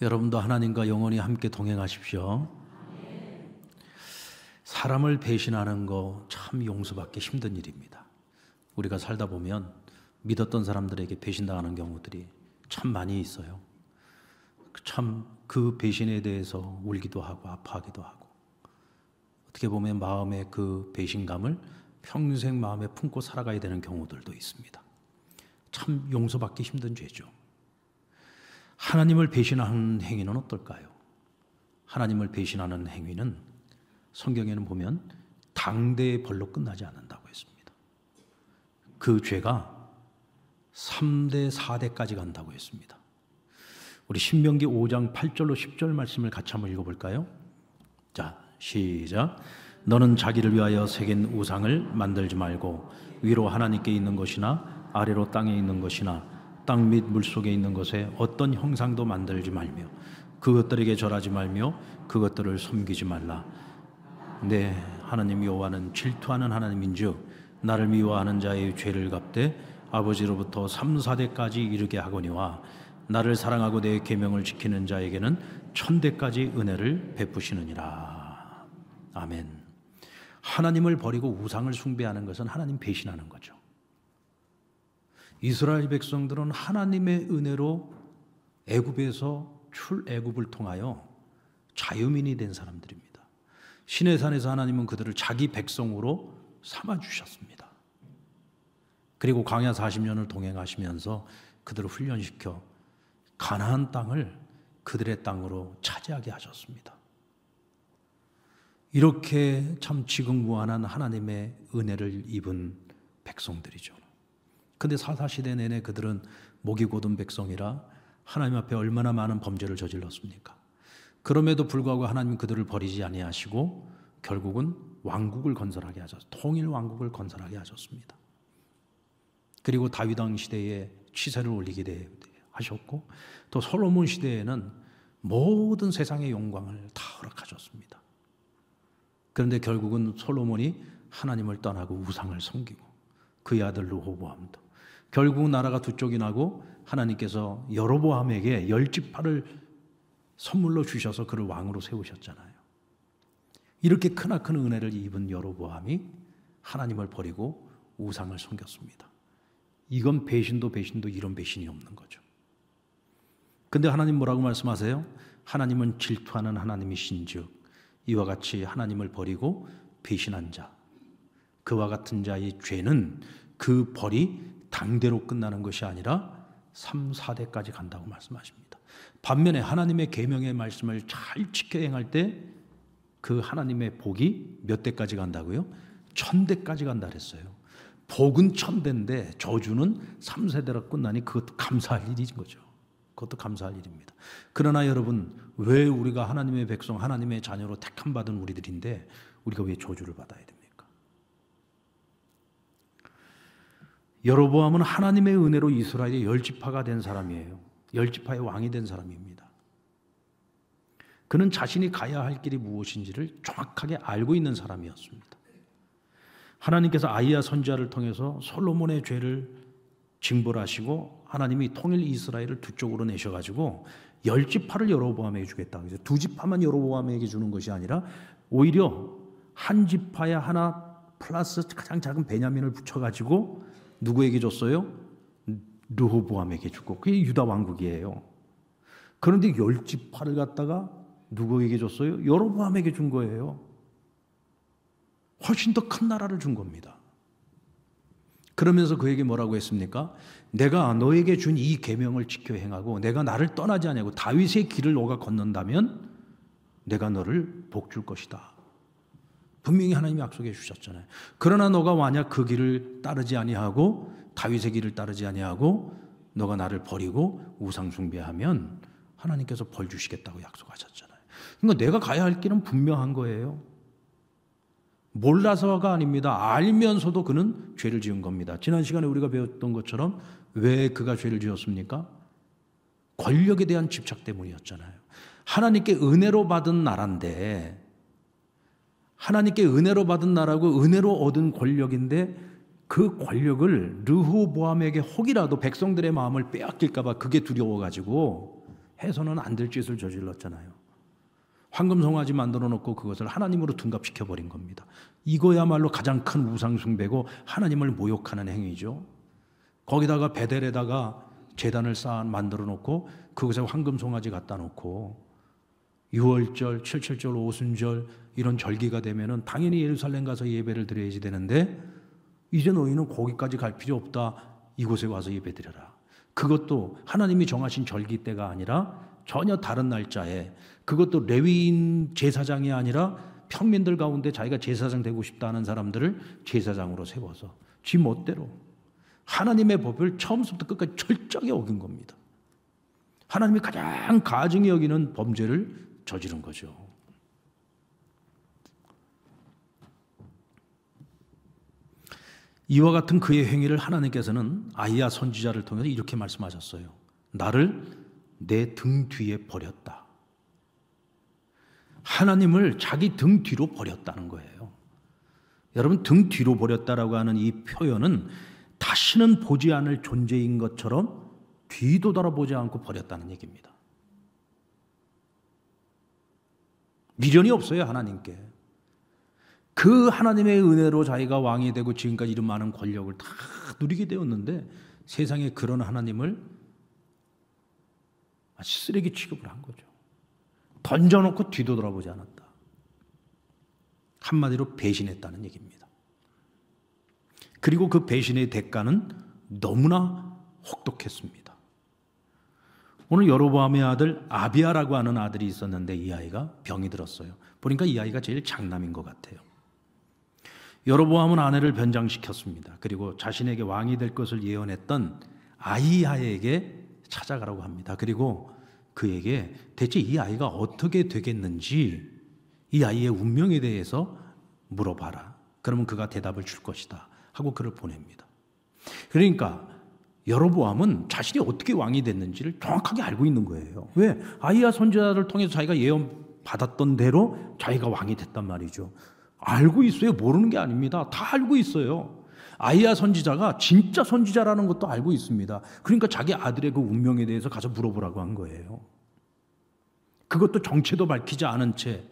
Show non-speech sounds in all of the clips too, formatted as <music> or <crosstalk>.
여러분도 하나님과 영원히 함께 동행하십시오. 사람을 배신하는 거 참 용서받기 힘든 일입니다. 우리가 살다 보면 믿었던 사람들에게 배신당하는 경우들이 참 많이 있어요. 참 그 배신에 대해서 울기도 하고 아파하기도 하고 어떻게 보면 마음의 그 배신감을 평생 마음에 품고 살아가야 되는 경우들도 있습니다. 참 용서받기 힘든 죄죠. 하나님을 배신하는 행위는 어떨까요? 하나님을 배신하는 행위는 성경에는 보면 당대의 벌로 끝나지 않는다고 했습니다. 그 죄가 3대, 4대까지 간다고 했습니다. 우리 신명기 5장 8절로 10절 말씀을 같이 한번 읽어볼까요? 자, 시작. 너는 자기를 위하여 새긴 우상을 만들지 말고 위로 하나님께 있는 것이나 아래로 땅에 있는 것이나 땅및 물속에 있는 것에 어떤 형상도 만들지 말며 그것들에게 절하지 말며 그것들을 섬기지 말라. 네, 하나님 여호와는 질투하는 하나님인즉 나를 미워하는 자의 죄를 갚되 아버지로부터 3, 4대까지 이르게 하거니와 나를 사랑하고 내 계명을 지키는 자에게는 천대까지 은혜를 베푸시느니라. 아멘. 하나님을 버리고 우상을 숭배하는 것은 하나님 배신하는 거죠. 이스라엘 백성들은 하나님의 은혜로 애굽에서 출애굽을 통하여 자유민이 된 사람들입니다. 시내산에서 하나님은 그들을 자기 백성으로 삼아 주셨습니다. 그리고 광야 40년을 동행하시면서 그들을 훈련시켜 가나안 땅을 그들의 땅으로 차지하게 하셨습니다. 이렇게 참 지극무한한 하나님의 은혜를 입은 백성들이죠. 근데 사사시대 내내 그들은 목이 고든 백성이라 하나님 앞에 얼마나 많은 범죄를 저질렀습니까? 그럼에도 불구하고 하나님 그들을 버리지 아니하시고 결국은 왕국을 건설하게 하셨, 통일 왕국을 건설하게 하셨습니다. 그리고 다윗 왕 시대에 취세를 올리게 하셨고 또 솔로몬 시대에는 모든 세상의 영광을 다 허락하셨습니다. 그런데 결국은 솔로몬이 하나님을 떠나고 우상을 섬기고 그의 아들 로 호보암도 결국 나라가 두 쪽이 나고 하나님께서 여로보암에게 열지파를 선물로 주셔서 그를 왕으로 세우셨잖아요. 이렇게 크나큰 은혜를 입은 여로보암이 하나님을 버리고 우상을 섬겼습니다. 이건 배신도 배신도 이런 배신이 없는 거죠. 근데 하나님 뭐라고 말씀하세요? 하나님은 질투하는 하나님이신즉 이와 같이 하나님을 버리고 배신한 자 그와 같은 자의 죄는 그 벌이 당대로 끝나는 것이 아니라 3, 4대까지 간다고 말씀하십니다. 반면에 하나님의 계명의 말씀을 잘 지켜 행할 때 그 하나님의 복이 몇 대까지 간다고요? 천 대까지 간다 그랬어요. 복은 천 대인데 저주는 3세대로 끝나니 그것도 감사할 일인 거죠. 그것도 감사할 일입니다. 그러나 여러분, 왜 우리가 하나님의 백성, 하나님의 자녀로 택함 받은 우리들인데 우리가 왜 저주를 받아야 여로보암은 하나님의 은혜로 이스라엘의 열지파가 된 사람이에요. 열지파의 왕이 된 사람입니다. 그는 자신이 가야 할 길이 무엇인지를 정확하게 알고 있는 사람이었습니다. 하나님께서 아이야 선지자를 통해서 솔로몬의 죄를 징벌하시고 하나님이 통일 이스라엘을 두 쪽으로 내셔가지고 열 지파를 여로보암에게 주겠다. 그래서 두 지파만 여로보암에게 주는 것이 아니라 오히려 한 지파에 하나 플러스 가장 작은 베냐민을 붙여가지고 누구에게 줬어요? 르호보암에게 주고 그게 유다 왕국이에요. 그런데 열지파를 갖다가 누구에게 줬어요? 여로보암에게 준 거예요. 훨씬 더 큰 나라를 준 겁니다. 그러면서 그에게 뭐라고 했습니까? 내가 너에게 준 이 계명을 지켜 행하고 내가 나를 떠나지 아니하고 다윗의 길을 너가 걷는다면 내가 너를 복줄 것이다. 분명히 하나님이 약속해 주셨잖아요. 그러나 너가 만약 그 길을 따르지 아니하고 다윗의 길을 따르지 아니하고 너가 나를 버리고 우상 숭배하면 하나님께서 벌 주시겠다고 약속하셨잖아요. 그러니까 내가 가야 할 길은 분명한 거예요. 몰라서가 아닙니다. 알면서도 그는 죄를 지은 겁니다. 지난 시간에 우리가 배웠던 것처럼 왜 그가 죄를 지었습니까? 권력에 대한 집착 때문이었잖아요. 하나님께 은혜로 받은 나라인데 하나님께 은혜로 받은 나라고 은혜로 얻은 권력인데 그 권력을 르호보암에게 혹이라도 백성들의 마음을 빼앗길까봐 그게 두려워가지고 해서는 안 될 짓을 저질렀잖아요. 황금송아지 만들어 놓고 그것을 하나님으로 둔갑시켜 버린 겁니다. 이거야말로 가장 큰 우상숭배고 하나님을 모욕하는 행위죠. 거기다가 베델에다가 재단을 쌓아 만들어 놓고 그것에 황금송아지 갖다 놓고 6월절, 7절절, 오순절 이런 절기가 되면은 당연히 예루살렘 가서 예배를 드려야지 되는데 이제 너희는 거기까지 갈 필요 없다. 이곳에 와서 예배드려라. 그것도 하나님이 정하신 절기 때가 아니라 전혀 다른 날짜에 그것도 레위인 제사장이 아니라 평민들 가운데 자기가 제사장 되고 싶다는 사람들을 제사장으로 세워서 지 멋대로 하나님의 법을 처음부터 끝까지 철저하게 어긴 겁니다. 하나님이 가장 가증히 여기는 범죄를 저지른 거죠. 이와 같은 그의 행위를 하나님께서는 아이야 선지자를 통해서 이렇게 말씀하셨어요. 나를 내 등 뒤에 버렸다. 하나님을 자기 등 뒤로 버렸다는 거예요. 여러분 등 뒤로 버렸다라고 하는 이 표현은 다시는 보지 않을 존재인 것처럼 뒤도 돌아보지 않고 버렸다는 얘기입니다. 미련이 없어요, 하나님께. 그 하나님의 은혜로 자기가 왕이 되고 지금까지 이런 많은 권력을 다 누리게 되었는데 세상에 그런 하나님을 쓰레기 취급을 한 거죠. 던져놓고 뒤돌아보지 않았다. 한마디로 배신했다는 얘기입니다. 그리고 그 배신의 대가는 너무나 혹독했습니다. 오늘 여로보암의 아들 아비아라고 하는 아들이 있었는데 이 아이가 병이 들었어요. 보니까 이 아이가 제일 장남인 것 같아요. 여로보암은 아내를 변장시켰습니다. 그리고 자신에게 왕이 될 것을 예언했던 아이야에게 찾아가라고 합니다. 그리고 그에게 대체 이 아이가 어떻게 되겠는지 이 아이의 운명에 대해서 물어봐라. 그러면 그가 대답을 줄 것이다. 하고 그를 보냅니다. 그러니까 여로보암은 자신이 어떻게 왕이 됐는지를 정확하게 알고 있는 거예요. 왜? 아이야 선지자를 통해서 자기가 예언 받았던 대로 자기가 왕이 됐단 말이죠. 알고 있어요. 모르는 게 아닙니다. 다 알고 있어요. 아이야 선지자가 진짜 선지자라는 것도 알고 있습니다. 그러니까 자기 아들의 그 운명에 대해서 가서 물어보라고 한 거예요. 그것도 정체도 밝히지 않은 채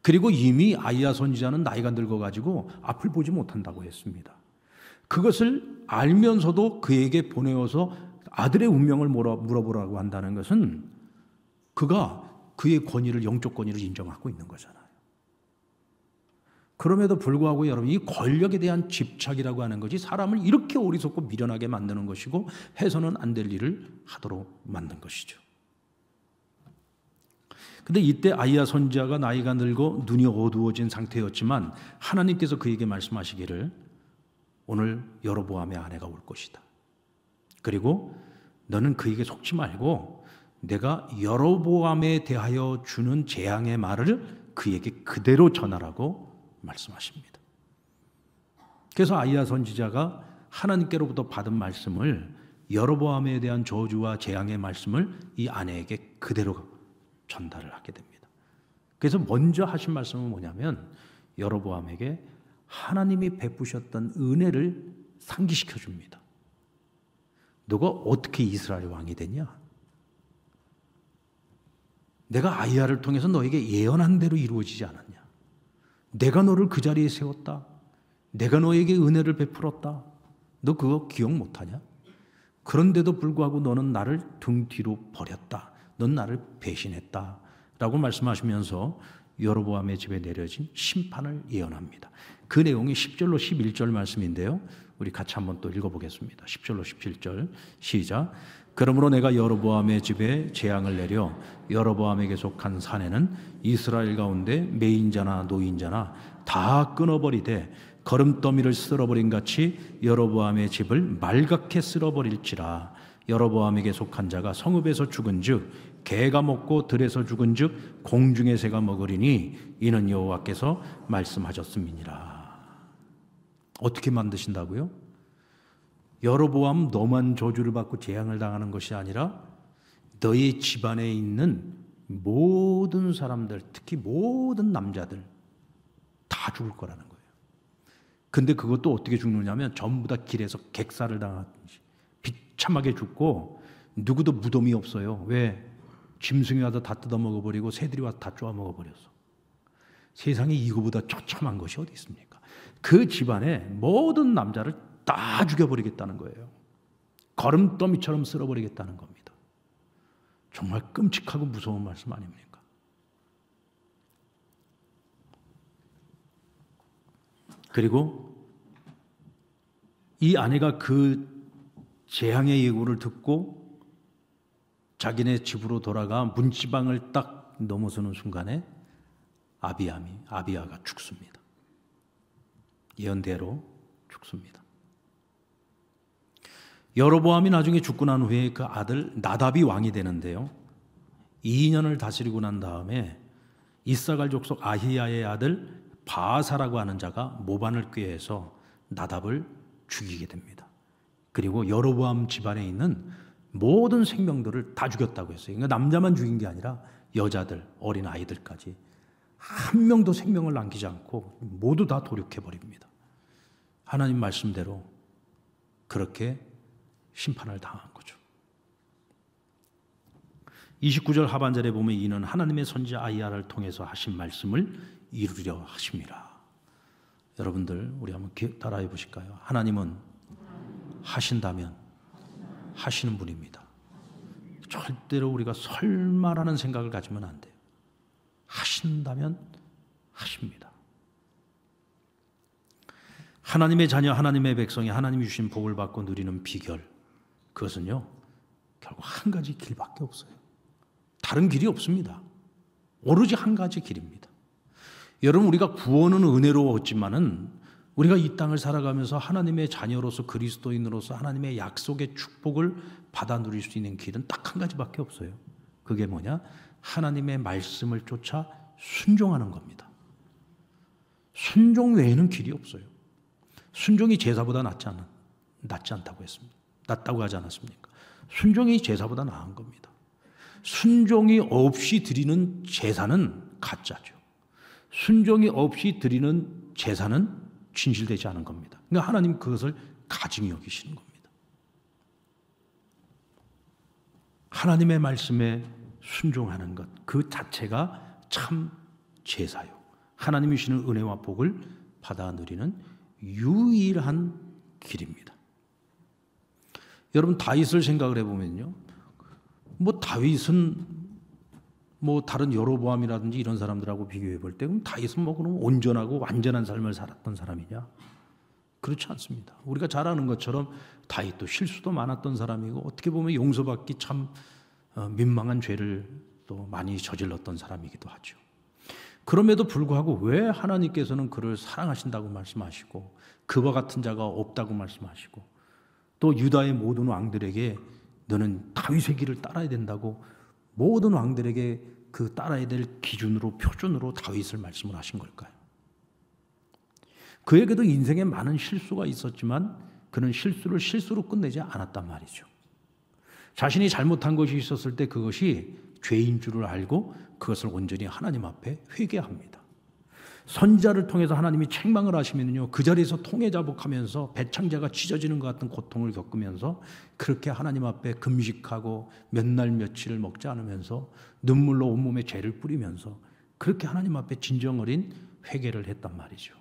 그리고 이미 아이야 선지자는 나이가 늙어가지고 앞을 보지 못한다고 했습니다. 그것을 알면서도 그에게 보내어서 아들의 운명을 물어보라고 한다는 것은 그가 그의 권위를 영적 권위를 인정하고 있는 거잖아요. 그럼에도 불구하고 여러분 이 권력에 대한 집착이라고 하는 것이 사람을 이렇게 어리석고 미련하게 만드는 것이고 해서는 안 될 일을 하도록 만든 것이죠. 근데 이때 아이야 선지자가 나이가 늘고 눈이 어두워진 상태였지만 하나님께서 그에게 말씀하시기를 오늘 여로보암의 아내가 올 것이다. 그리고 너는 그에게 속지 말고 내가 여로보암에 대하여 주는 재앙의 말을 그에게 그대로 전하라고 말씀하십니다. 그래서 아이야 선지자가 하나님께로부터 받은 말씀을 여로보암에 대한 저주와 재앙의 말씀을 이 아내에게 그대로 전달을 하게 됩니다. 그래서 먼저 하신 말씀은 뭐냐면 여로보암에게 하나님이 베푸셨던 은혜를 상기시켜 줍니다. 너가 어떻게 이스라엘 왕이 됐냐? 내가 아이야를 통해서 너에게 예언한 대로 이루어지지 않았냐? 내가 너를 그 자리에 세웠다. 내가 너에게 은혜를 베풀었다. 너 그거 기억 못하냐? 그런데도 불구하고 너는 나를 등 뒤로 버렸다. 넌 나를 배신했다. 라고 말씀하시면서 여로보암의 집에 내려진 심판을 예언합니다. 그 내용이 10절로 11절 말씀인데요. 우리 같이 한번 또 읽어보겠습니다. 10절로 17절 시작. 그러므로 내가 여로보암의 집에 재앙을 내려 여로보암에게 속한 산에는 이스라엘 가운데 매인자나 노인자나 다 끊어버리되 걸음더미를 쓸어버린 같이 여로보암의 집을 말갛게 쓸어버릴지라 여로보암에게 속한 자가 성읍에서 죽은즉 개가 먹고 들에서 죽은즉 공중의 새가 먹으리니 이는 여호와께서 말씀하셨음이니라. 어떻게 만드신다고요? 여로보암 너만 저주를 받고 재앙을 당하는 것이 아니라 너희 집안에 있는 모든 사람들, 특히 모든 남자들 다 죽을 거라는 거예요. 근데 그것도 어떻게 죽느냐면 전부 다 길에서 객사를 당하든지 비참하게 죽고 누구도 무덤이 없어요. 왜? 짐승이 와서 다 뜯어먹어버리고 새들이 와서 다 쪼아먹어버렸어. 세상에 이거보다 처참한 것이 어디 있습니까? 그 집안의 모든 남자를 다 죽여버리겠다는 거예요. 걸음더미처럼 쓸어버리겠다는 겁니다. 정말 끔찍하고 무서운 말씀 아닙니까? 그리고 이 아내가 그 재앙의 예고를 듣고 자기네 집으로 돌아가 문지방을 딱 넘어서는 순간에 아비암이 아비아가 죽습니다. 연대로 죽습니다. 여로보암이 나중에 죽고 난 후에 그 아들 나답이 왕이 되는데요. 2년을 다스리고 난 다음에 이사갈 족속 아히야의 아들 바사라고 하는 자가 모반을 꾀해서 나답을 죽이게 됩니다. 그리고 여로보암 집안에 있는 모든 생명들을 다 죽였다고 했어요. 그러니까 남자만 죽인 게 아니라 여자들, 어린 아이들까지 한 명도 생명을 남기지 않고 모두 다 도륙해버립니다. 하나님 말씀대로 그렇게 심판을 당한 거죠. 29절 하반절에 보면 이는 하나님의 선지 아이야를 통해서 하신 말씀을 이루려 하십니다. 여러분들 우리 한번 따라해 보실까요? 하나님은 하신다면 하시는 분입니다. 절대로 우리가 설마라는 생각을 가지면 안 돼요. 하신다면 하십니다. 하나님의 자녀, 하나님의 백성이 하나님이 주신 복을 받고 누리는 비결. 그것은요, 결국 한 가지 길밖에 없어요. 다른 길이 없습니다. 오로지 한 가지 길입니다. 여러분, 우리가 구원은 은혜로 얻지만은 우리가 이 땅을 살아가면서 하나님의 자녀로서 그리스도인으로서 하나님의 약속의 축복을 받아 누릴 수 있는 길은 딱 한 가지밖에 없어요. 그게 뭐냐? 하나님의 말씀을 쫓아 순종하는 겁니다. 순종 외에는 길이 없어요. 순종이 제사보다 낫지 않, 낫지 않다고 했습니다. 낫다고 하지 않았습니까? 순종이 제사보다 나은 겁니다. 순종이 없이 드리는 제사는 가짜죠. 순종이 없이 드리는 제사는 진실되지 않은 겁니다. 그러니까 하나님 그것을 가증히 여기시는 겁니다. 하나님의 말씀에 순종하는 것 그 자체가 참 제사요. 하나님이 주시는 은혜와 복을 받아 누리는 유일한 길입니다. 여러분 다윗을 생각을 해보면요. 뭐 다윗은 뭐 다른 여로보암이라든지 이런 사람들하고 비교해 볼때 다윗은 뭐 그럼 온전하고 완전한 삶을 살았던 사람이냐? 그렇지 않습니다. 우리가 잘 아는 것처럼 다윗도 실수도 많았던 사람이고 어떻게 보면 용서받기 참 어, 민망한 죄를 또 많이 저질렀던 사람이기도 하죠. 그럼에도 불구하고 왜 하나님께서는 그를 사랑하신다고 말씀하시고 그와 같은 자가 없다고 말씀하시고 또 유다의 모든 왕들에게 너는 다윗의 길을 따라야 된다고 모든 왕들에게 그 따라야 될 기준으로 표준으로 다윗을 말씀을 하신 걸까요? 그에게도 인생에 많은 실수가 있었지만 그는 실수를 실수로 끝내지 않았단 말이죠. 자신이 잘못한 것이 있었을 때 그것이 죄인 줄을 알고 그것을 온전히 하나님 앞에 회개합니다. 선자를 통해서 하나님이 책망을 하시면요. 그 자리에서 통해자복하면서 배창자가 찢어지는 것 같은 고통을 겪으면서 그렇게 하나님 앞에 금식하고 몇 날 며칠을 먹지 않으면서 눈물로 온몸에 죄를 뿌리면서 그렇게 하나님 앞에 진정 어린 회개를 했단 말이죠.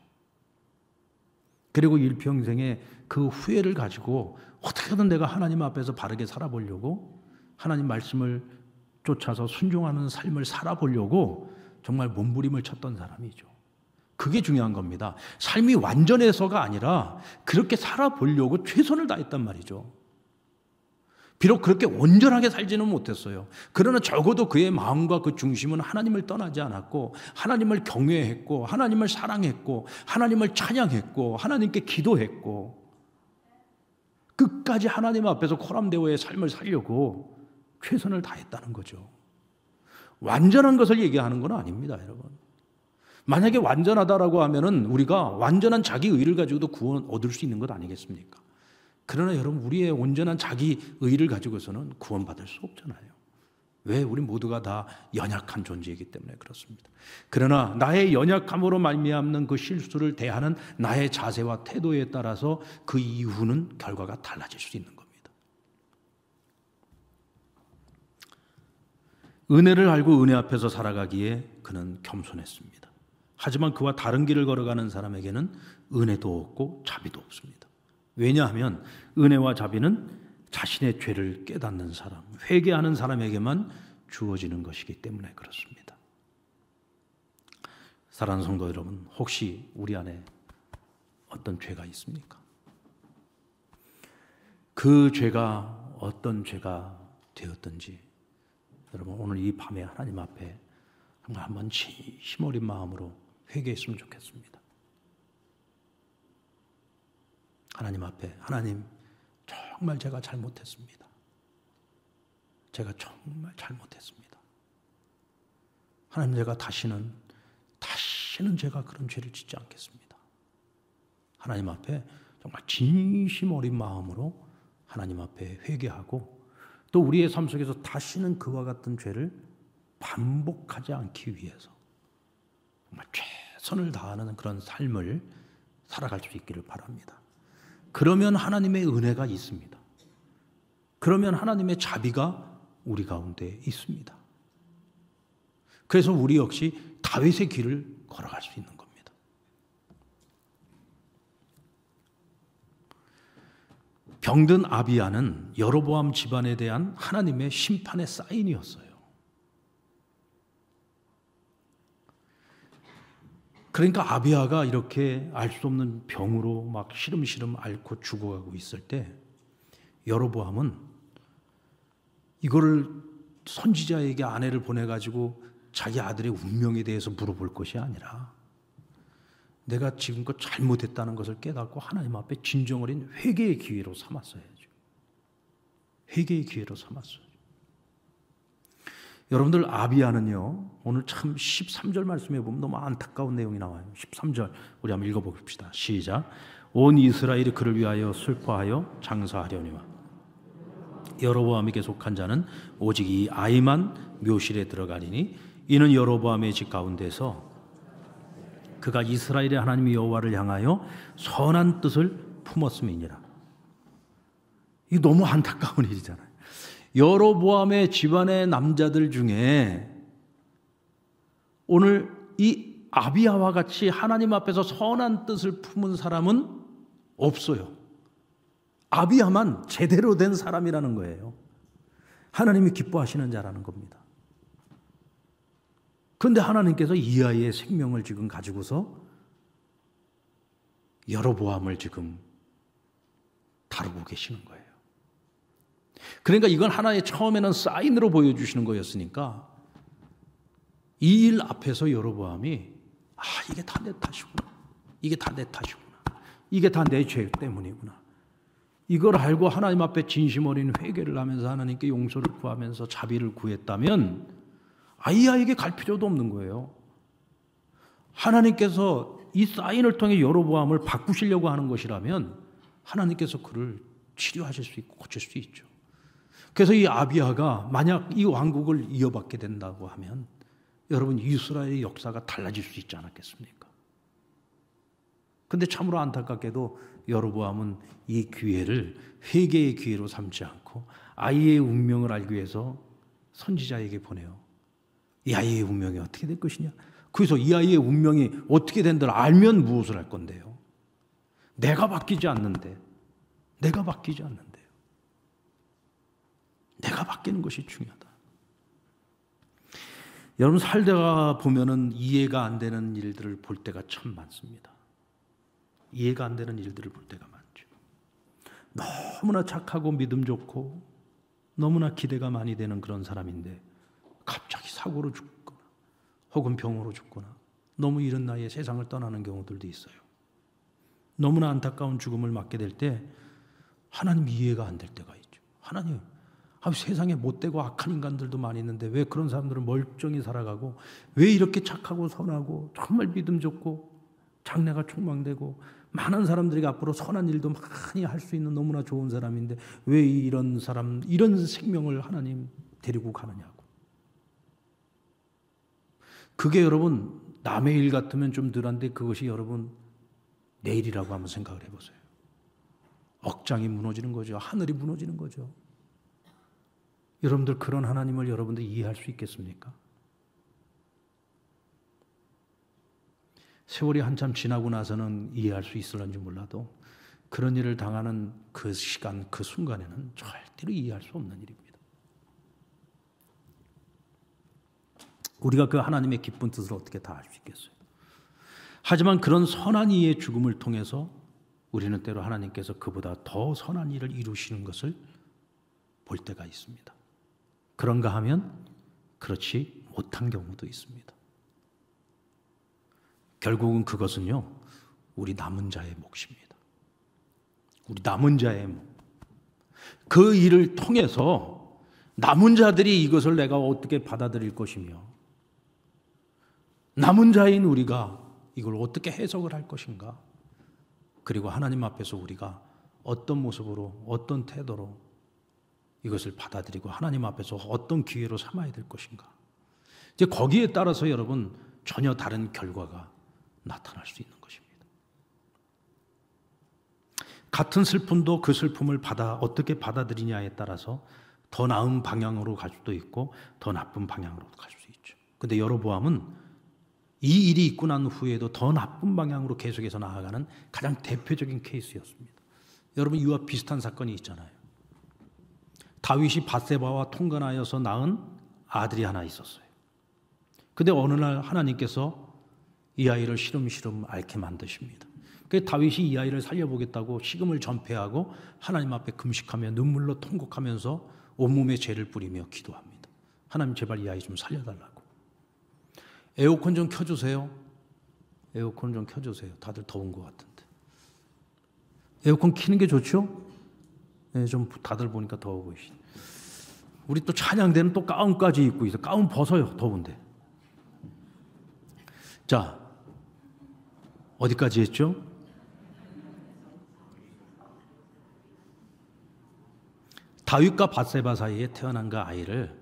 그리고 일평생에 그 후회를 가지고 어떻게든 내가 하나님 앞에서 바르게 살아보려고 하나님 말씀을 쫓아서 순종하는 삶을 살아보려고 정말 몸부림을 쳤던 사람이죠. 그게 중요한 겁니다. 삶이 완전해서가 아니라 그렇게 살아보려고 최선을 다했단 말이죠. 비록 그렇게 온전하게 살지는 못했어요. 그러나 적어도 그의 마음과 그 중심은 하나님을 떠나지 않았고, 하나님을 경외했고, 하나님을 사랑했고, 하나님을 찬양했고, 하나님께 기도했고, 끝까지 하나님 앞에서 코람데오의 삶을 살려고 최선을 다했다는 거죠. 완전한 것을 얘기하는 건 아닙니다, 여러분. 만약에 완전하다라고 하면은 우리가 완전한 자기 의를 가지고도 구원 얻을 수 있는 것 아니겠습니까? 그러나 여러분 우리의 온전한 자기 의를 가지고서는 구원받을 수 없잖아요. 왜 우리 모두가 다 연약한 존재이기 때문에 그렇습니다. 그러나 나의 연약함으로 말미암는 그 실수를 대하는 나의 자세와 태도에 따라서 그 이후는 결과가 달라질 수 있는 겁니다. 은혜를 알고 은혜 앞에서 살아가기에 그는 겸손했습니다. 하지만 그와 다른 길을 걸어가는 사람에게는 은혜도 없고 자비도 없습니다. 왜냐하면 은혜와 자비는 자신의 죄를 깨닫는 사람, 회개하는 사람에게만 주어지는 것이기 때문에 그렇습니다. 사랑하는 성도 여러분, 혹시 우리 안에 어떤 죄가 있습니까? 그 죄가 어떤 죄가 되었든지 여러분 오늘 이 밤에 하나님 앞에 한번 심 어린 마음으로 회개했으면 좋겠습니다. 하나님 앞에 하나님 정말 제가 잘못했습니다. 제가 정말 잘못했습니다. 하나님 제가 다시는 다시는 제가 그런 죄를 짓지 않겠습니다. 하나님 앞에 정말 진심 어린 마음으로 하나님 앞에 회개하고 또 우리의 삶 속에서 다시는 그와 같은 죄를 반복하지 않기 위해서 정말 최선을 다하는 그런 삶을 살아갈 수 있기를 바랍니다. 그러면 하나님의 은혜가 있습니다. 그러면 하나님의 자비가 우리 가운데 있습니다. 그래서 우리 역시 다윗의 길을 걸어갈 수 있는 겁니다. 병든 아비야는 여로보암 집안에 대한 하나님의 심판의 사인이었어요. 그러니까 아비아가 이렇게 알 수 없는 병으로 막 시름시름 앓고 죽어가고 있을 때 여로보암은 이거를 선지자에게 아내를 보내가지고 자기 아들의 운명에 대해서 물어볼 것이 아니라 내가 지금껏 잘못했다는 것을 깨닫고 하나님 앞에 진정 어린 회개의 기회로 삼았어야죠. 회개의 기회로 삼았어요. 여러분들 아비아는요. 오늘 참 13절 말씀해 보면 너무 안타까운 내용이 나와요. 13절 우리 한번 읽어 봅시다. 시작. 온 이스라엘이 그를 위하여 슬퍼하여 장사하려니와 여로보암에게 속한 자는 오직 이 아이만 묘실에 들어가리니 이는 여로보암의 집 가운데서 그가 이스라엘의 하나님 여호와를 향하여 선한 뜻을 품었음이니라. 이 너무 안타까운 일이잖아요. 여러보암의 집안의 남자들 중에 오늘 이아비아와 같이 하나님 앞에서 선한 뜻을 품은 사람은 없어요. 아비아만 제대로 된 사람이라는 거예요. 하나님이 기뻐하시는 자라는 겁니다. 그런데 하나님께서 이 아이의 생명을 지금 가지고서 여러 보암을 지금 다루고 계시는 거예요. 그러니까 이건 하나의 처음에는 사인으로 보여주시는 거였으니까 이 일 앞에서 여로보암이 아 이게 다 내 탓이구나. 이게 다 내 탓이구나. 이게 다 내 죄 때문이구나. 이걸 알고 하나님 앞에 진심 어린 회개를 하면서 하나님께 용서를 구하면서 자비를 구했다면 아이아에게 갈 필요도 없는 거예요. 하나님께서 이 사인을 통해 여로보암을 바꾸시려고 하는 것이라면 하나님께서 그를 치료하실 수 있고 고칠 수 있죠. 그래서 이 아비아가 만약 이 왕국을 이어받게 된다고 하면 여러분 이스라엘의 역사가 달라질 수 있지 않았겠습니까? 근데 참으로 안타깝게도 여로보암은 이 기회를 회개의 기회로 삼지 않고 아이의 운명을 알기 위해서 선지자에게 보내요. 이 아이의 운명이 어떻게 될 것이냐? 그래서 이 아이의 운명이 어떻게 된다 알면 무엇을 할 건데요? 내가 바뀌지 않는데, 내가 바뀌지 않는데. 내가 바뀌는 것이 중요하다. 여러분 살다가 보면은 이해가 안 되는 일들을 볼 때가 참 많습니다. 이해가 안 되는 일들을 볼 때가 많죠. 너무나 착하고 믿음 좋고 너무나 기대가 많이 되는 그런 사람인데 갑자기 사고로 죽거나 혹은 병으로 죽거나 너무 이른 나이에 세상을 떠나는 경우들도 있어요. 너무나 안타까운 죽음을 맞게 될 때 하나님 이해가 안 될 때가 있죠. 하나님 아, 세상에 못되고 악한 인간들도 많이 있는데 왜 그런 사람들은 멀쩡히 살아가고 왜 이렇게 착하고 선하고 정말 믿음 좋고 장래가 촉망되고 많은 사람들이 앞으로 선한 일도 많이 할 수 있는 너무나 좋은 사람인데 왜 이런 사람 이런 생명을 하나님 데리고 가느냐고. 그게 여러분 남의 일 같으면 좀 덜한데 그것이 여러분 내일이라고 한번 생각을 해보세요. 억장이 무너지는 거죠. 하늘이 무너지는 거죠. 여러분들 그런 하나님을 여러분들이 이해할 수 있겠습니까? 세월이 한참 지나고 나서는 이해할 수 있을런지 몰라도 그런 일을 당하는 그 시간, 그 순간에는 절대로 이해할 수 없는 일입니다. 우리가 그 하나님의 기쁜 뜻을 어떻게 다 알 수 있겠어요? 하지만 그런 선한 이의 죽음을 통해서 우리는 때로 하나님께서 그보다 더 선한 일을 이루시는 것을 볼 때가 있습니다. 그런가 하면 그렇지 못한 경우도 있습니다. 결국은 그것은요, 우리 남은 자의 몫입니다. 우리 남은 자의 몫. 그 일을 통해서 남은 자들이 이것을 내가 어떻게 받아들일 것이며, 남은 자인 우리가 이걸 어떻게 해석을 할 것인가, 그리고 하나님 앞에서 우리가 어떤 모습으로, 어떤 태도로 이것을 받아들이고 하나님 앞에서 어떤 기회로 삼아야 될 것인가. 이제 거기에 따라서 여러분 전혀 다른 결과가 나타날 수 있는 것입니다. 같은 슬픔도 그 슬픔을 받아 어떻게 받아들이냐에 따라서 더 나은 방향으로 갈 수도 있고 더 나쁜 방향으로 갈 수 있죠. 근데 여로보암은 이 일이 있고 난 후에도 더 나쁜 방향으로 계속해서 나아가는 가장 대표적인 케이스였습니다. 여러분 이와 비슷한 사건이 있잖아요. 다윗이 바세바와 통근하여서 낳은 아들이 하나 있었어요. 근데 어느 날 하나님께서 이 아이를 시름시름 앓게 만드십니다. 그 다윗이 이 아이를 살려보겠다고 식음을 전폐하고 하나님 앞에 금식하며 눈물로 통곡하면서 온몸에 죄를 뿌리며 기도합니다. 하나님 제발 이 아이 좀 살려달라고. 에어컨 좀 켜주세요. 에어컨 좀 켜주세요. 다들 더운 것 같은데. 에어컨 키는 게 좋죠? 네, 좀 다들 보니까 더워 보이시. 우리 또 찬양대는 또 가운까지 입고 있어. 가운 벗어요. 더운데. 자, 어디까지 했죠? 다윗과 바세바 사이에 태어난 그 아이를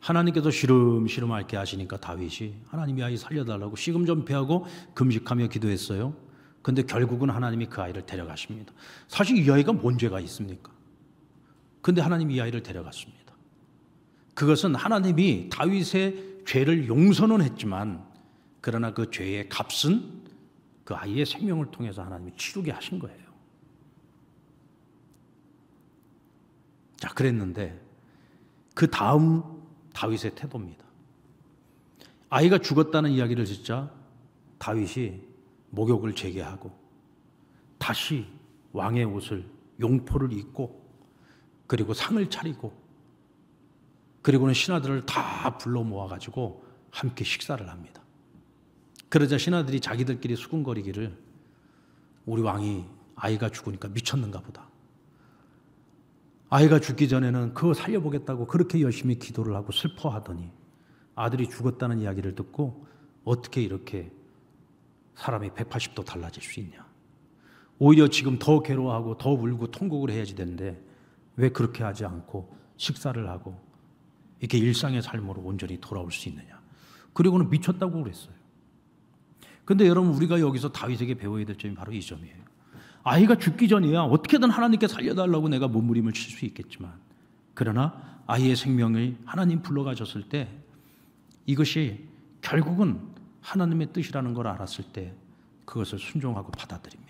하나님께서 시름시름 앓게 하시니까 다윗이 하나님이 아이 살려달라고 시금전폐하고 금식하며 기도했어요. 근데 결국은 하나님이 그 아이를 데려가십니다. 사실 이 아이가 뭔 죄가 있습니까? 근데 하나님이 이 아이를 데려갔습니다. 그것은 하나님이 다윗의 죄를 용서는 했지만 그러나 그 죄의 값은 그 아이의 생명을 통해서 하나님이 치르게 하신 거예요. 자, 그랬는데 그 다음 다윗의 태도입니다. 아이가 죽었다는 이야기를 진짜 다윗이 목욕을 재개하고 다시 왕의 옷을 용포를 입고 그리고 상을 차리고 그리고는 신하들을 다 불러 모아가지고 함께 식사를 합니다. 그러자 신하들이 자기들끼리 수군거리기를 우리 왕이 아이가 죽으니까 미쳤는가 보다. 아이가 죽기 전에는 그거 살려보겠다고 그렇게 열심히 기도를 하고 슬퍼하더니 아들이 죽었다는 이야기를 듣고 어떻게 이렇게 사람이 180도 달라질 수 있냐. 오히려 지금 더 괴로워하고 더 울고 통곡을 해야지 되는데 왜 그렇게 하지 않고 식사를 하고 이렇게 일상의 삶으로 온전히 돌아올 수 있느냐. 그리고는 미쳤다고 그랬어요. 근데 여러분 우리가 여기서 다윗에게 배워야 될 점이 바로 이 점이에요. 아이가 죽기 전이야 어떻게든 하나님께 살려달라고 내가 몸부림을 칠 수 있겠지만 그러나 아이의 생명이 하나님 불러가셨을 때 이것이 결국은 하나님의 뜻이라는 걸 알았을 때 그것을 순종하고 받아들입니다.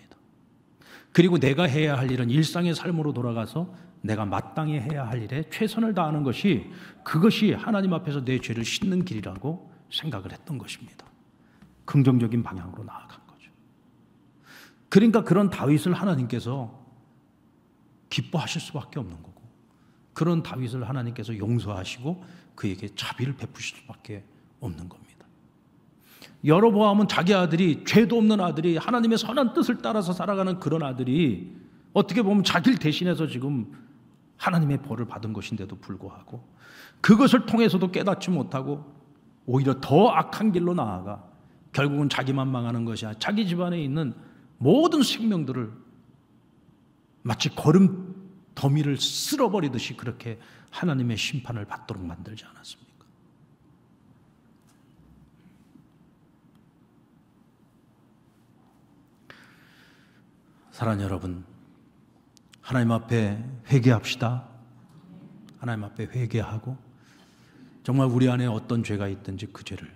그리고 내가 해야 할 일은 일상의 삶으로 돌아가서 내가 마땅히 해야 할 일에 최선을 다하는 것이 그것이 하나님 앞에서 내 죄를 씻는 길이라고 생각을 했던 것입니다. 긍정적인 방향으로 나아간 거죠. 그러니까 그런 다윗을 하나님께서 기뻐하실 수밖에 없는 거고 그런 다윗을 하나님께서 용서하시고 그에게 자비를 베푸실 수밖에 없는 겁니다. 여로보암은 자기 아들이 죄도 없는 아들이 하나님의 선한 뜻을 따라서 살아가는 그런 아들이 어떻게 보면 자기를 대신해서 지금 하나님의 벌을 받은 것인데도 불구하고 그것을 통해서도 깨닫지 못하고 오히려 더 악한 길로 나아가 결국은 자기만 망하는 것이 야 자기 집안에 있는 모든 생명들을 마치 걸음 더미를 쓸어버리듯이 그렇게 하나님의 심판을 받도록 만들지 않았습니까? 사랑 여러분, 하나님 앞에 회개합시다. 하나님 앞에 회개하고 정말 우리 안에 어떤 죄가 있든지 그 죄를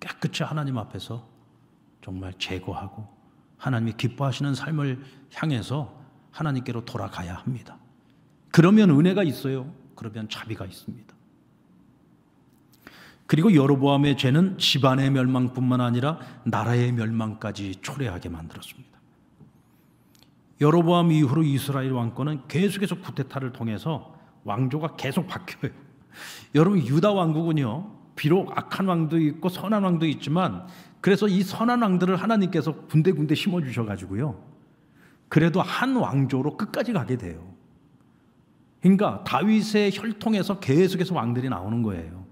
깨끗이 하나님 앞에서 정말 제거하고 하나님이 기뻐하시는 삶을 향해서 하나님께로 돌아가야 합니다. 그러면 은혜가 있어요. 그러면 자비가 있습니다. 그리고 여로보암의 죄는 집안의 멸망뿐만 아니라 나라의 멸망까지 초래하게 만들었습니다. 여로보암 이후로 이스라엘 왕권은 계속해서 구데타를 통해서 왕조가 계속 바뀌어요. 여러분 유다 왕국은요. 비록 악한 왕도 있고 선한 왕도 있지만 그래서 이 선한 왕들을 하나님께서 군데군데 심어 주셔 가지고요. 그래도 한 왕조로 끝까지 가게 돼요. 그러니까 다윗의 혈통에서 계속해서 왕들이 나오는 거예요.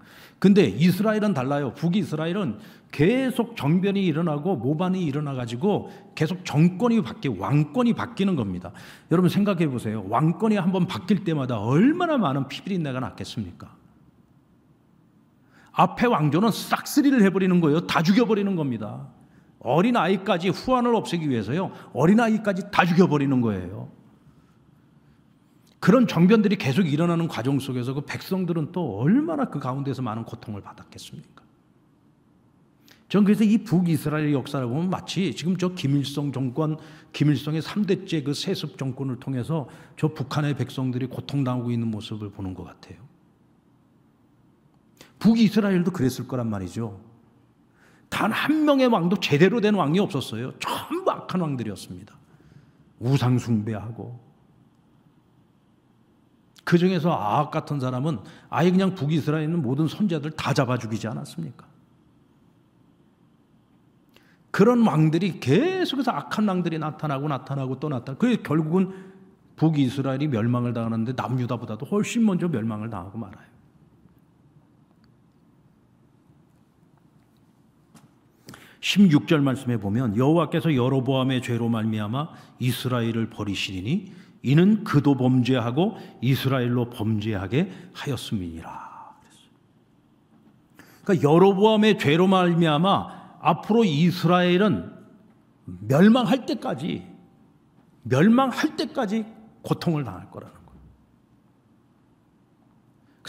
근데 이스라엘은 달라요. 북이스라엘은 계속 정변이 일어나고 모반이 일어나가지고 계속 정권이 바뀌, 왕권이 바뀌는 겁니다. 여러분 생각해 보세요. 왕권이 한번 바뀔 때마다 얼마나 많은 피비린내가 났겠습니까? 앞에 왕조는 싹쓸이를 해버리는 거예요. 다 죽여버리는 겁니다. 어린아이까지 후한을 없애기 위해서요. 어린아이까지 다 죽여버리는 거예요. 그런 정변들이 계속 일어나는 과정 속에서 그 백성들은 또 얼마나 그 가운데서 많은 고통을 받았겠습니까? 전 그래서 이 북이스라엘 역사를 보면 마치 지금 저 김일성 정권, 김일성의 3대째 그 세습 정권을 통해서 저 북한의 백성들이 고통당하고 있는 모습을 보는 것 같아요. 북이스라엘도 그랬을 거란 말이죠. 단 한 명의 왕도 제대로 된 왕이 없었어요. 전부 악한 왕들이었습니다. 우상숭배하고 그 중에서 아합 같은 사람은 아예 그냥 북이스라엘 있는 모든 선자들 다 잡아 죽이지 않았습니까? 그런 왕들이 계속해서 악한 왕들이 나타나고 나타나고 또 나타나고 그 결국은 북이스라엘이 멸망을 당하는데 남유다보다도 훨씬 먼저 멸망을 당하고 말아요. 십육절 말씀에 보면 여호와께서 여로보암의 죄로 말미암아 이스라엘을 버리시리니 이는 그도 범죄하고 이스라엘로 범죄하게 하였음이니라. 그러니까 여로보암의 죄로 말미암아 앞으로 이스라엘은 멸망할 때까지 멸망할 때까지 고통을 당할 거라는 거예요.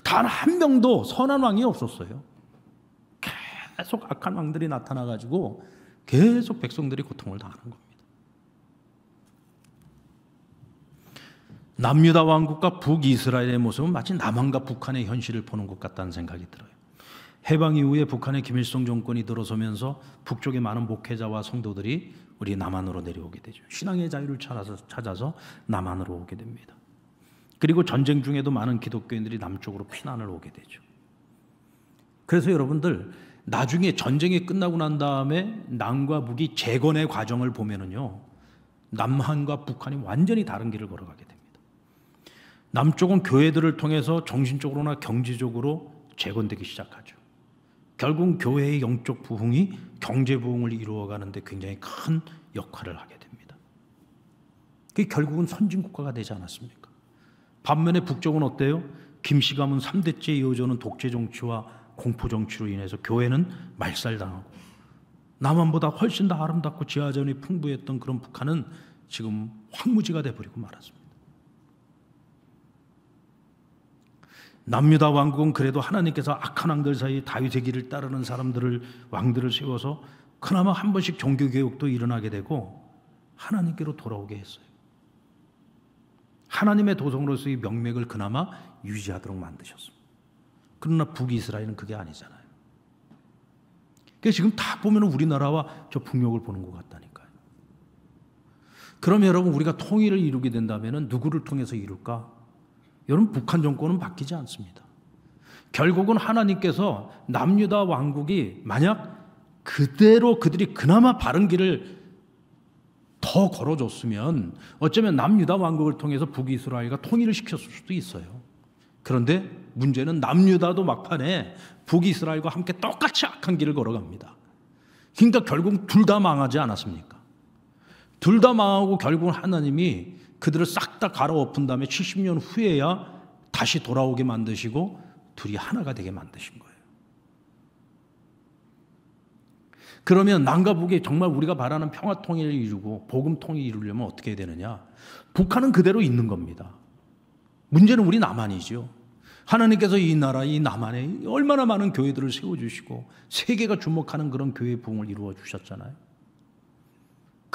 단 한 명도 선한 왕이 없었어요. 계속 악한 왕들이 나타나 가지고 계속 백성들이 고통을 당하는 겁니다. 남유다 왕국과 북이스라엘의 모습은 마치 남한과 북한의 현실을 보는 것 같다는 생각이 들어요. 해방 이후에 북한의 김일성 정권이 들어서면서 북쪽의 많은 목회자와 성도들이 우리 남한으로 내려오게 되죠. 신앙의 자유를 찾아서, 찾아서 남한으로 오게 됩니다. 그리고 전쟁 중에도 많은 기독교인들이 남쪽으로 피난을 오게 되죠. 그래서 여러분들 나중에 전쟁이 끝나고 난 다음에 남과 북이 재건의 과정을 보면은요. 남한과 북한이 완전히 다른 길을 걸어가게 됩니다. 남쪽은 교회들을 통해서 정신적으로나 경제적으로 재건되기 시작하죠. 결국 교회의 영적 부흥이 경제 부흥을 이루어가는데 굉장히 큰 역할을 하게 됩니다. 그 결국은 선진 국가가 되지 않았습니까? 반면에 북쪽은 어때요? 김씨 가문 3대째 이어져는 독재 정치와 공포 정치로 인해서 교회는 말살당하고 남한보다 훨씬 더 아름답고 지하전이 풍부했던 그런 북한은 지금 황무지가 돼버리고 말았습니다. 남유다 왕국은 그래도 하나님께서 악한 왕들 사이 다윗의 길을 따르는 사람들을 왕들을 세워서 그나마 한 번씩 종교 개혁도 일어나게 되고 하나님께로 돌아오게 했어요. 하나님의 도성으로서의 명맥을 그나마 유지하도록 만드셨습니다. 그러나 북이스라엘은 그게 아니잖아요. 그러 니까 지금 다 보면 우리나라와 저 북녘을 보는 것 같다니까요. 그럼 여러분 우리가 통일을 이루게 된다면 누구를 통해서 이룰까? 여러분 북한 정권은 바뀌지 않습니다. 결국은 하나님께서 남유다 왕국이 만약 그대로 그들이 그나마 바른 길을 더 걸어줬으면 어쩌면 남유다 왕국을 통해서 북이스라엘과 통일을 시켰을 수도 있어요. 그런데 문제는 남유다도 막판에 북이스라엘과 함께 똑같이 악한 길을 걸어갑니다. 그러니까 결국 둘 다 망하지 않았습니까? 둘 다 망하고 결국은 하나님이 그들을 싹 다 갈아엎은 다음에 70년 후에야 다시 돌아오게 만드시고 둘이 하나가 되게 만드신 거예요. 그러면 남과 북에 정말 우리가 바라는 평화 통일을 이루고 복음 통일을 이루려면 어떻게 해야 되느냐? 북한은 그대로 있는 겁니다. 문제는 우리 남한이죠. 하나님께서 이 나라, 이 남한에 얼마나 많은 교회들을 세워주시고 세계가 주목하는 그런 교회 부흥을 이루어 주셨잖아요.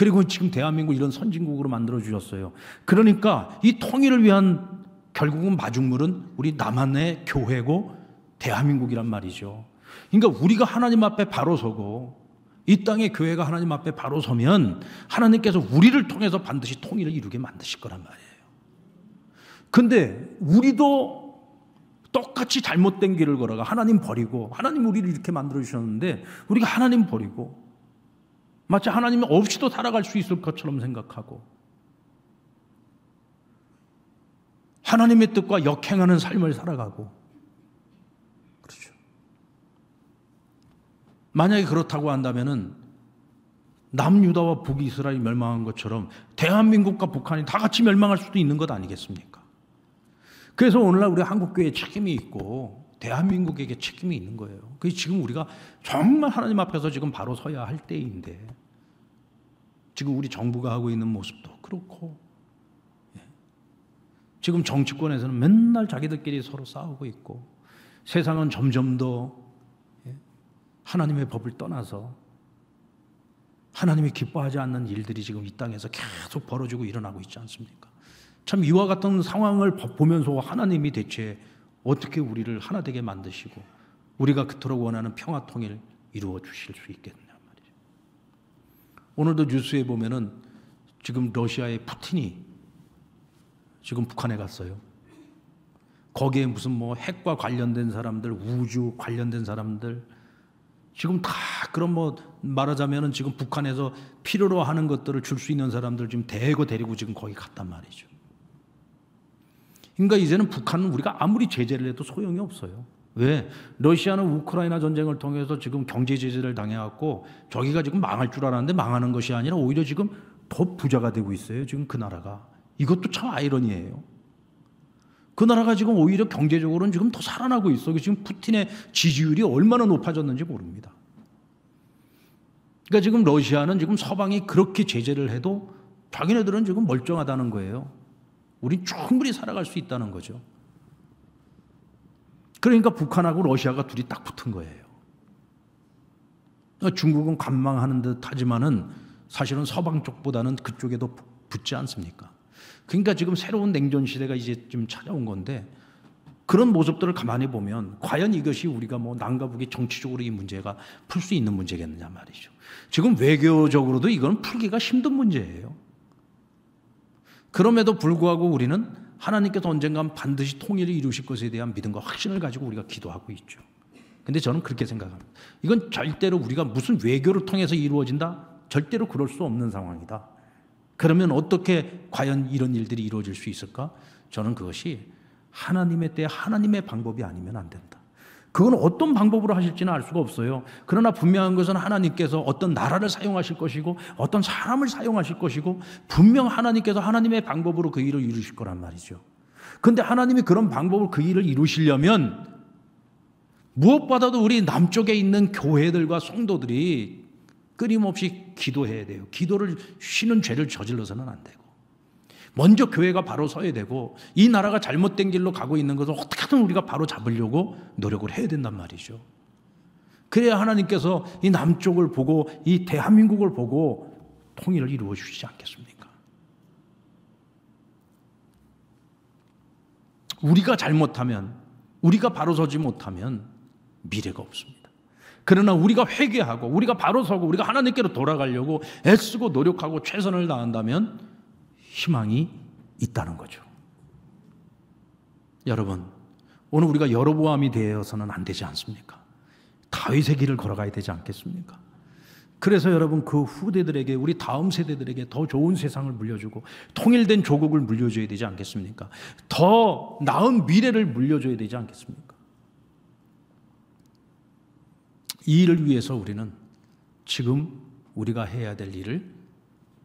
그리고 지금 대한민국 이런 선진국으로 만들어 주셨어요. 그러니까 이 통일을 위한 결국은 마중물은 우리 남한의 교회고 대한민국이란 말이죠. 그러니까 우리가 하나님 앞에 바로 서고 이 땅의 교회가 하나님 앞에 바로 서면 하나님께서 우리를 통해서 반드시 통일을 이루게 만드실 거란 말이에요. 근데 우리도 똑같이 잘못된 길을 걸어가 하나님 버리고 하나님 우리를 이렇게 만들어 주셨는데 우리가 하나님 버리고 마치 하나님 없이도 살아갈 수 있을 것처럼 생각하고 하나님의 뜻과 역행하는 삶을 살아가고 그렇죠. 만약에 그렇다고 한다면은 남유다와 북이스라엘이 멸망한 것처럼 대한민국과 북한이 다 같이 멸망할 수도 있는 것 아니겠습니까? 그래서 오늘날 우리 한국교회에 책임이 있고 대한민국에게 책임이 있는 거예요. 그 지금 우리가 정말 하나님 앞에서 지금 바로 서야 할 때인데 지금 우리 정부가 하고 있는 모습도 그렇고 예. 지금 정치권에서는 맨날 자기들끼리 서로 싸우고 있고 세상은 점점 더 예, 하나님의 법을 떠나서 하나님이 기뻐하지 않는 일들이 지금 이 땅에서 계속 벌어지고 일어나고 있지 않습니까? 참 이와 같은 상황을 보면서 하나님이 대체 어떻게 우리를 하나 되게 만드시고 우리가 그토록 원하는 평화 통일 이루어 주실 수 있겠느냐 말이죠. 오늘도 뉴스에 보면은 지금 러시아의 푸틴이 지금 북한에 갔어요. 거기에 무슨 뭐 핵과 관련된 사람들, 우주 관련된 사람들 지금 다 그런 뭐 말하자면은 지금 북한에서 필요로 하는 것들을 줄 수 있는 사람들 지금 대거 데리고 지금 거기 갔단 말이죠. 그러니까 이제는 북한은 우리가 아무리 제재를 해도 소용이 없어요. 왜? 러시아는 우크라이나 전쟁을 통해서 지금 경제 제재를 당해왔고 저기가 지금 망할 줄 알았는데 망하는 것이 아니라 오히려 지금 더 부자가 되고 있어요. 지금 그 나라가. 이것도 참 아이러니예요. 그 나라가 지금 오히려 경제적으로는 지금 더 살아나고 있어. 요 지금 푸틴의 지지율이 얼마나 높아졌는지 모릅니다. 그러니까 지금 러시아는 지금 서방이 그렇게 제재를 해도 자기네들은 지금 멀쩡하다는 거예요. 우린 충분히 살아갈 수 있다는 거죠. 그러니까 북한하고 러시아가 둘이 딱 붙은 거예요. 중국은 관망하는 듯 하지만은 사실은 서방 쪽보다는 그쪽에 도 붙지 않습니까? 그러니까 지금 새로운 냉전 시대가 이제 좀 찾아온 건데 그런 모습들을 가만히 보면 과연 이것이 우리가 뭐 남과 북이 정치적으로 이 문제가 풀 수 있는 문제겠느냐 말이죠. 지금 외교적으로도 이건 풀기가 힘든 문제예요. 그럼에도 불구하고 우리는 하나님께서 언젠간 반드시 통일을 이루실 것에 대한 믿음과 확신을 가지고 우리가 기도하고 있죠. 근데 저는 그렇게 생각합니다. 이건 절대로 우리가 무슨 외교를 통해서 이루어진다? 절대로 그럴 수 없는 상황이다. 그러면 어떻게 과연 이런 일들이 이루어질 수 있을까? 저는 그것이 하나님의 때 하나님의 방법이 아니면 안 된다. 그건 어떤 방법으로 하실지는 알 수가 없어요. 그러나 분명한 것은 하나님께서 어떤 나라를 사용하실 것이고 어떤 사람을 사용하실 것이고 분명 하나님께서 하나님의 방법으로 그 일을 이루실 거란 말이죠. 근데 하나님이 그런 방법으로 그 일을 이루시려면 무엇보다도 우리 남쪽에 있는 교회들과 성도들이 끊임없이 기도해야 돼요. 기도를 쉬는 죄를 저질러서는 안 돼요. 먼저 교회가 바로 서야 되고 이 나라가 잘못된 길로 가고 있는 것을 어떻게든 우리가 바로 잡으려고 노력을 해야 된단 말이죠. 그래야 하나님께서 이 남쪽을 보고 이 대한민국을 보고 통일을 이루어 주시지 않겠습니까? 우리가 잘못하면 우리가 바로 서지 못하면 미래가 없습니다. 그러나 우리가 회개하고 우리가 바로 서고 우리가 하나님께로 돌아가려고 애쓰고 노력하고 최선을 다한다면 희망이 있다는 거죠. 여러분, 오늘 우리가 여로보암이 되어서는 안 되지 않습니까? 다윗의 길을 걸어가야 되지 않겠습니까? 그래서 여러분 그 후대들에게 우리 다음 세대들에게 더 좋은 세상을 물려주고 통일된 조국을 물려줘야 되지 않겠습니까? 더 나은 미래를 물려줘야 되지 않겠습니까? 이 일을 위해서 우리는 지금 우리가 해야 될 일을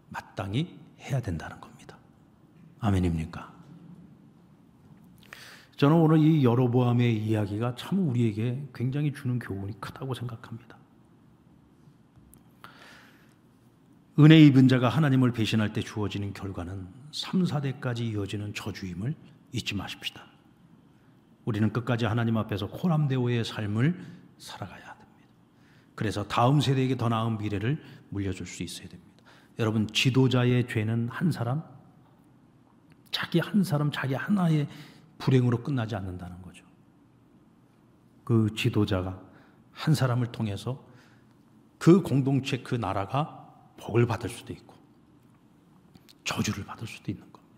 마땅히 해야 된다는 겁니다. 아멘입니까? 저는 오늘 이 여로보암의 이야기가 참 우리에게 굉장히 주는 교훈이 크다고 생각합니다. 은혜 입은 자가 하나님을 배신할 때 주어지는 결과는 3, 4대까지 이어지는 저주임을 잊지 마십시다. 우리는 끝까지 하나님 앞에서 코람데오의 삶을 살아가야 됩니다. 그래서 다음 세대에게 더 나은 미래를 물려줄 수 있어야 됩니다. 여러분, 지도자의 죄는 한 사람, 자기 한 사람, 자기 하나의 불행으로 끝나지 않는다는 거죠. 그 지도자가 한 사람을 통해서 그 공동체, 그 나라가 복을 받을 수도 있고, 저주를 받을 수도 있는 겁니다.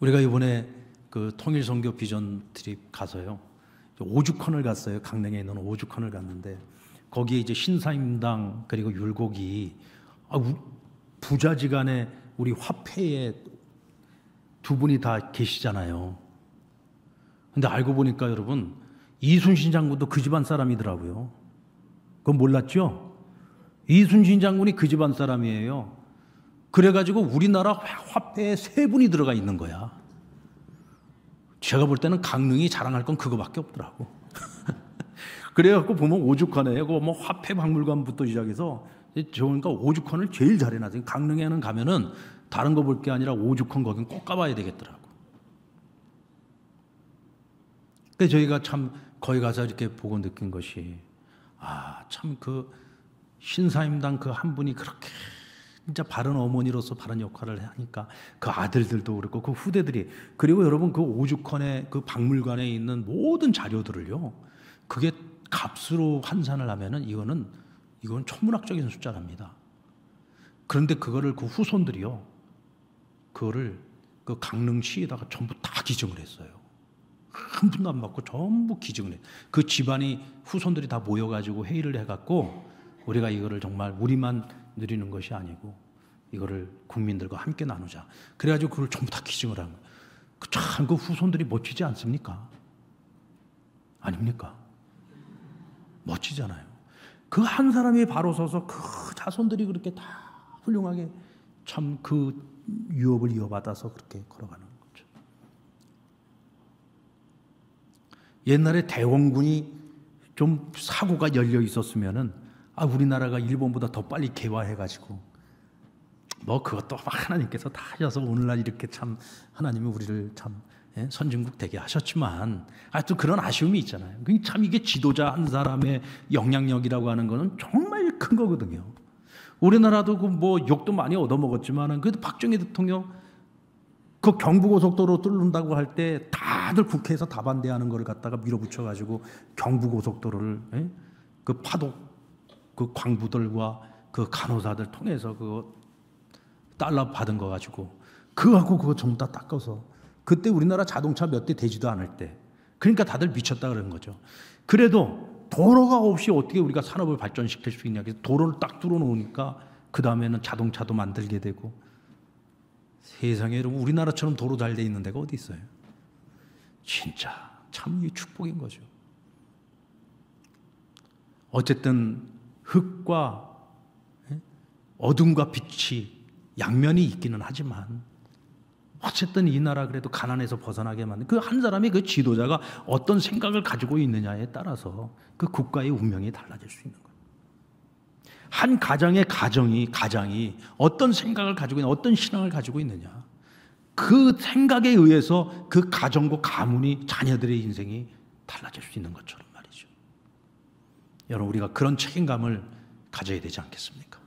우리가 이번에 그 통일선교 비전 트립 가서요, 오죽헌을 갔어요. 강릉에 있는 오죽헌을 갔는데, 거기에 이제 신사임당 그리고 율곡이 아, 부자지간에 우리 화폐에 두 분이 다 계시잖아요. 근데 알고 보니까 여러분, 이순신 장군도 그 집안 사람이더라고요. 그건 몰랐죠? 이순신 장군이 그 집안 사람이에요. 그래가지고 우리나라 화폐에 세 분이 들어가 있는 거야. 제가 볼 때는 강릉이 자랑할 건 그거밖에 없더라고. <laughs> 그래갖고 보면 오죽하네뭐 화폐박물관부터 시작해서, 좋으니까 오죽헌을 제일 잘해놨어요. 강릉에는 가면은 다른 거 볼 게 아니라 오죽헌 거긴 꼭 가봐야 되겠더라고. 근데 저희가 참 거기 가서 이렇게 보고 느낀 것이 아, 참 그 신사임당 그 한 분이 그렇게 진짜 바른 어머니로서 바른 역할을 하니까 그 아들들도 그렇고 그 후대들이 그리고 여러분 그 오죽헌의 그 박물관에 있는 모든 자료들을요. 그게 값으로 환산을 하면은 이거는 이건 천문학적인 숫자랍니다. 그런데 그거를 그 후손들이요. 그거를 그 강릉시에다가 전부 다 기증을 했어요. 한 푼도 안 받고 전부 기증을 했그 집안이 후손들이 다 모여가지고 회의를 해갖고 우리가 이거를 정말 우리만 누리는 것이 아니고 이거를 국민들과 함께 나누자. 그래가지고 그걸 전부 다 기증을 한 거예요. 참그 그 후손들이 멋지지 않습니까? 아닙니까? 멋지잖아요. 그 한 사람이 바로 서서 그 자손들이 그렇게 다 훌륭하게 참그 유업을 이어받아서 그렇게 걸어가는 거죠. 옛날에 대원군이 좀 사고가 열려 있었으면은 아 우리나라가 일본보다 더 빨리 개화해가지고 뭐 그것도 하나님께서 다 하셔서 오늘날 이렇게 참 하나님이 우리를 참 예, 선진국 되게 하셨지만 아 또 그런 아쉬움이 있잖아요. 참 이게 지도자 한 사람의 영향력이라고 하는 거는 정말 큰 거거든요. 우리나라도 그 뭐 욕도 많이 얻어먹었지만 그래도 박정희 대통령 그 경부고속도로 뚫는다고 할 때 다들 국회에서 다반대하는 걸 갖다가 밀어붙여가지고 경부고속도로를 에? 예? 그 파독 그 광부들과 그 간호사들 통해서 그 달러 받은 거 가지고 그하고 그거 전부 다 닦아서 그때 우리나라 자동차 몇 대 되지도 않을 때 그러니까 다들 미쳤다 그런 거죠. 그래도 도로가 없이 어떻게 우리가 산업을 발전시킬 수 있냐. 그래서 도로를 딱 뚫어 놓으니까 그 다음에는 자동차도 만들게 되고 세상에 여러분 우리나라처럼 도로 잘 돼 있는 데가 어디 있어요? 진짜 참 이게 축복인 거죠. 어쨌든 흙과 예? 어둠과 빛이 양면이 있기는 하지만 어쨌든 이 나라 그래도 가난에서 벗어나게 만든 그 한 사람이 그 지도자가 어떤 생각을 가지고 있느냐에 따라서 그 국가의 운명이 달라질 수 있는 거예요. 한 가정의 가정이 가장이 어떤 생각을 가지고 있냐, 어떤 신앙을 가지고 있느냐. 그 생각에 의해서 그 가정과 가문이 자녀들의 인생이 달라질 수 있는 것처럼 말이죠. 여러분 우리가 그런 책임감을 가져야 되지 않겠습니까?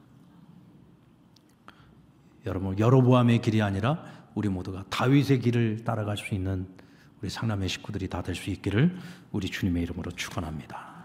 여러분 여로보암의 길이 아니라 우리 모두가 다윗의 길을 따라갈 수 있는 우리 상남의 식구들이 다 될 수 있기를 우리 주님의 이름으로 축원합니다.